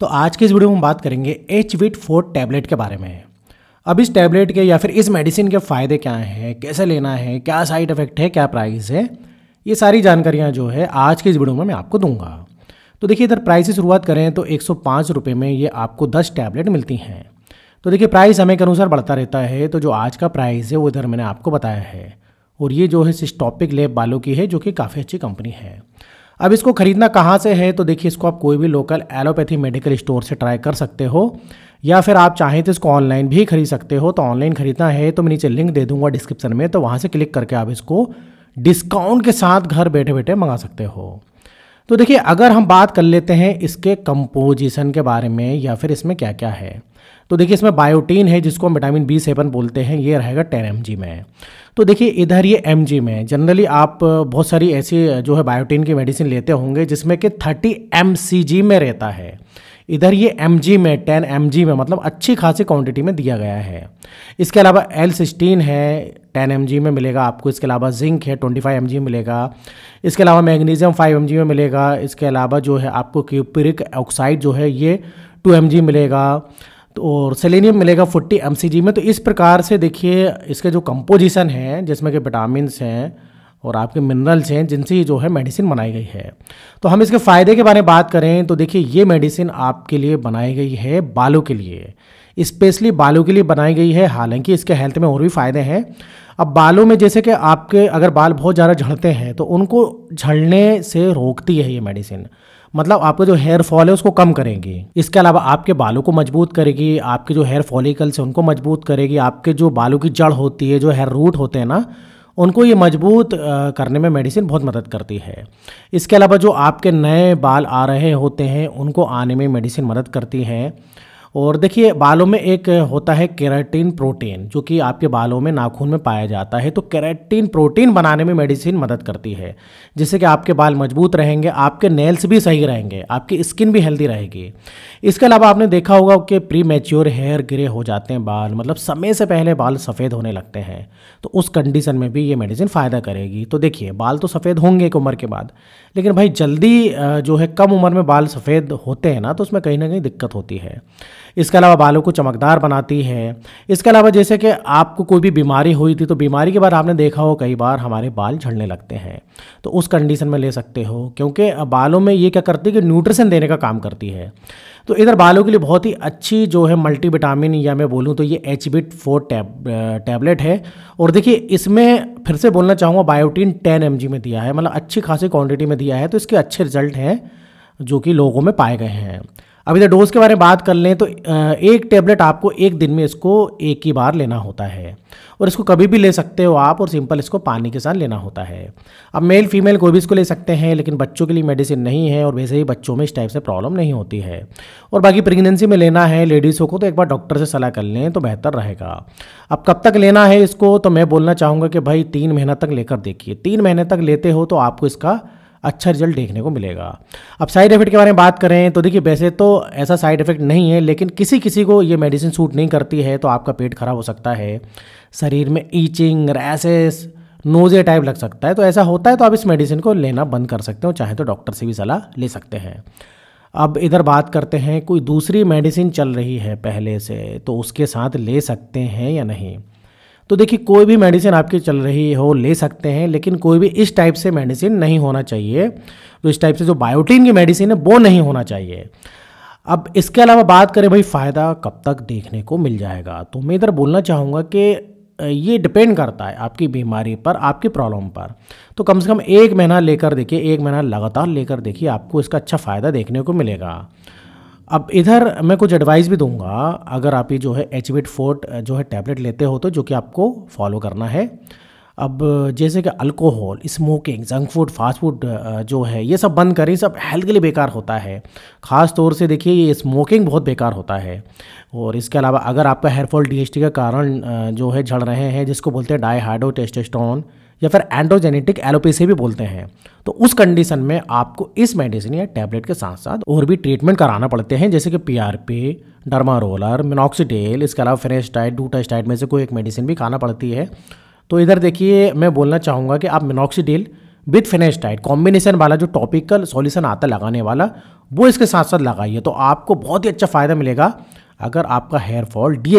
तो आज के इस वीडियो में हम बात करेंगे एच विट फोर टैबलेट के बारे में अब इस टैबलेट के या फिर इस मेडिसिन के फ़ायदे क्या हैं कैसे लेना है क्या साइड इफ़ेक्ट है क्या प्राइस है ये सारी जानकारियाँ जो है आज के इस वीडियो में मैं आपको दूंगा तो देखिए इधर प्राइस की शुरुआत करें तो एक सौ में ये आपको दस टैबलेट मिलती हैं तो देखिए प्राइस समय के अनुसार बढ़ता रहता है तो जो आज का प्राइस है वो इधर मैंने आपको बताया है और ये जो है सिस्टॉपिक लेब बालों की है जो कि काफ़ी अच्छी कंपनी है अब इसको खरीदना कहाँ से है तो देखिए इसको आप कोई भी लोकल एलोपैथी मेडिकल स्टोर से ट्राई कर सकते हो या फिर आप चाहें तो इसको ऑनलाइन भी खरीद सकते हो तो ऑनलाइन खरीदना है तो मैं नीचे लिंक दे दूंगा डिस्क्रिप्शन में तो वहाँ से क्लिक करके आप इसको डिस्काउंट के साथ घर बैठे बैठे मंगा सकते हो तो देखिए अगर हम बात कर लेते हैं इसके कंपोजिशन के बारे में या फिर इसमें क्या क्या है तो देखिए इसमें बायोटीन है जिसको हम विटामिन बी सेवन बोलते हैं ये रहेगा टेन एम में तो देखिए इधर ये एम में जनरली आप बहुत सारी ऐसी जो है बायोटीन की मेडिसिन लेते होंगे जिसमें कि थर्टी एम में रहता है इधर ये एम में टेन एम में मतलब अच्छी खासी क्वांटिटी में दिया गया है इसके अलावा एल सिक्सटीन है टेन एम में मिलेगा आपको इसके अलावा जिंक है ट्वेंटी फाइव एम मिलेगा इसके अलावा मैग्नीजियम फाइव एम में मिलेगा इसके अलावा जो है आपको क्यूपरिक ऑक्साइड जो है ये टू एम मिलेगा तो और सेलेनियम मिलेगा 40 एम में तो इस प्रकार से देखिए इसके जो कंपोजिशन है जिसमें कि विटामिन हैं और आपके मिनरल्स हैं जिनसे ये जो है मेडिसिन बनाई गई है तो हम इसके फ़ायदे के बारे में बात करें तो देखिए ये मेडिसिन आपके लिए बनाई गई है बालों के लिए स्पेशली बालों के लिए बनाई गई है हालांकि इसके हेल्थ में और भी फ़ायदे हैं अब बालों में जैसे कि आपके अगर बाल बहुत ज़्यादा झड़ते हैं तो उनको झड़ने से रोकती है ये मेडिसिन मतलब आपका जो हेयर फॉल है उसको कम करेगी इसके अलावा आपके बालों को मजबूत करेगी आपके जो हेयर फॉलिकल्स हैं उनको मजबूत करेगी आपके जो बालों की जड़ होती है जो हेयर रूट होते हैं ना उनको ये मजबूत करने में मेडिसिन बहुत मदद करती है इसके अलावा जो आपके नए बाल आ रहे होते हैं उनको आने में मेडिसिन मदद करती है और देखिए बालों में एक होता है केराटिन प्रोटीन जो कि आपके बालों में नाखून में पाया जाता है तो केराटिन प्रोटीन बनाने में मेडिसिन मदद करती है जिससे कि आपके बाल मजबूत रहेंगे आपके नेल्स भी सही रहेंगे आपकी स्किन भी हेल्दी रहेगी इसके अलावा आपने देखा होगा कि प्री मेच्योर हेयर ग्रे हो जाते हैं बाल मतलब समय से पहले बाल सफ़ेद होने लगते हैं तो उस कंडीशन में भी ये मेडिसिन फ़ायदा करेगी तो देखिए बाल तो सफ़ेद होंगे एक उम्र के बाद लेकिन भाई जल्दी जो है कम उम्र में बाल सफ़ेद होते हैं ना तो उसमें कहीं ना कहीं दिक्कत होती है इसके अलावा बालों को चमकदार बनाती है इसके अलावा जैसे कि आपको कोई भी बीमारी हुई थी तो बीमारी के बाद आपने देखा हो कई बार हमारे बाल झड़ने लगते हैं तो उस कंडीशन में ले सकते हो क्योंकि बालों में ये क्या करती है कि न्यूट्रिशन देने का काम करती है तो इधर बालों के लिए बहुत ही अच्छी जो है मल्टी विटामिन या मैं बोलूँ तो ये H bit four tab tablet है और देखिए इसमें फिर से बोलना चाहूँगा बायोटीन टेन एम में दिया है मतलब अच्छी खासी क्वान्टिटी में दिया है तो इसके अच्छे रिजल्ट हैं जो कि लोगों में पाए गए हैं अभी इधर डोज के बारे में बात कर लें तो एक टेबलेट आपको एक दिन में इसको एक ही बार लेना होता है और इसको कभी भी ले सकते हो आप और सिंपल इसको पानी के साथ लेना होता है अब मेल फीमेल कोई भी इसको ले सकते हैं लेकिन बच्चों के लिए मेडिसिन नहीं है और वैसे ही बच्चों में इस टाइप से प्रॉब्लम नहीं होती है और बाकी प्रेगनेंसी में लेना है लेडीज़ों को तो एक बार डॉक्टर से सलाह कर लें तो बेहतर रहेगा अब कब तक लेना है इसको तो मैं बोलना चाहूँगा कि भाई तीन महीना तक लेकर देखिए तीन महीने तक लेते हो तो आपको इसका अच्छा रिजल्ट देखने को मिलेगा अब साइड इफेक्ट के बारे में बात करें तो देखिए वैसे तो ऐसा साइड इफेक्ट नहीं है लेकिन किसी किसी को ये मेडिसिन सूट नहीं करती है तो आपका पेट खराब हो सकता है शरीर में ईचिंग रैसेस नोजे टाइप लग सकता है तो ऐसा होता है तो आप इस मेडिसिन को लेना बंद कर सकते हो चाहे तो डॉक्टर से भी सलाह ले सकते हैं अब इधर बात करते हैं कोई दूसरी मेडिसिन चल रही है पहले से तो उसके साथ ले सकते हैं या नहीं तो देखिए कोई भी मेडिसिन आपकी चल रही हो ले सकते हैं लेकिन कोई भी इस टाइप से मेडिसिन नहीं होना चाहिए तो इस टाइप से जो बायोटीन की मेडिसिन है वो नहीं होना चाहिए अब इसके अलावा बात करें भाई फ़ायदा कब तक देखने को मिल जाएगा तो मैं इधर बोलना चाहूँगा कि ये डिपेंड करता है आपकी बीमारी पर आपकी प्रॉब्लम पर तो कम से कम एक महीना लेकर देखिए एक महीना लगातार लेकर देखिए आपको इसका अच्छा फ़ायदा देखने को मिलेगा अब इधर मैं कुछ एडवाइस भी दूंगा अगर आप ये जो है एच विट फोर्ट जो है टैबलेट लेते हो तो जो कि आपको फॉलो करना है अब जैसे कि alcohol smoking junk food fast food जो है ये सब बंद करें सब हेल्थ के लिए बेकार होता है ख़ास तौर से देखिए ये स्मोकिंग बहुत बेकार होता है और इसके अलावा अगर आपका हेयरफॉल डी का कारण जो है झड़ रहे हैं जिसको बोलते हैं डाई हाइड्रो टेस्टेस्टोन या फिर एंड्रोजेनेटिक एलोपेसी भी बोलते हैं तो उस कंडीशन में आपको इस मेडिसिन या टैबलेट के साथ साथ और भी ट्रीटमेंट कराना पड़ते हैं जैसे कि P R P derma roller minoxidil इसके अलावा फेनेस्टाइड डूटास्टाइड में से कोई एक मेडिसिन भी खाना पड़ती है तो इधर देखिए मैं बोलना चाहूँगा कि आप मिनोक्सीडेल विथ फेनेस्टाइड कॉम्बिनेशन वाला जो टॉपिकल सॉल्यूशन आता है लगाने वाला वो इसके साथ साथ लगाइए तो आपको बहुत ही अच्छा फ़ायदा मिलेगा अगर आपका हेयर फॉल डी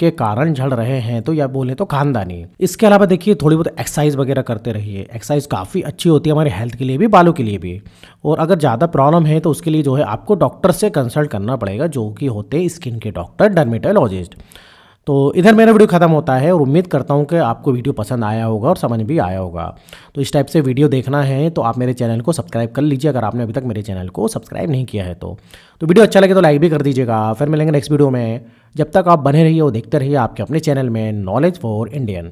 के कारण झड़ रहे हैं तो या बोले तो खानदानी इसके अलावा देखिए थोड़ी बहुत एक्सरसाइज वगैरह करते रहिए एक्सरसाइज काफ़ी अच्छी होती है हमारे हेल्थ के लिए भी बालों के लिए भी और अगर ज़्यादा प्रॉब्लम है तो उसके लिए जो है आपको डॉक्टर से कंसल्ट करना पड़ेगा जो कि होते हैं स्किन के डॉक्टर डर्मेटोलॉजिस्ट तो इधर मेरा वीडियो ख़त्म होता है और उम्मीद करता हूँ कि आपको वीडियो पसंद आया होगा और समझ भी आया होगा तो इस टाइप से वीडियो देखना है तो आप मेरे चैनल को सब्सक्राइब कर लीजिए अगर आपने अभी तक मेरे चैनल को सब्सक्राइब नहीं किया है तो तो वीडियो अच्छा लगे तो लाइक भी कर दीजिएगा फिर मिलेंगे नेक्स्ट वीडियो में जब तक आप बने रहिए और देखते रहिए आपके अपने चैनल में नॉलेज फॉर इंडियन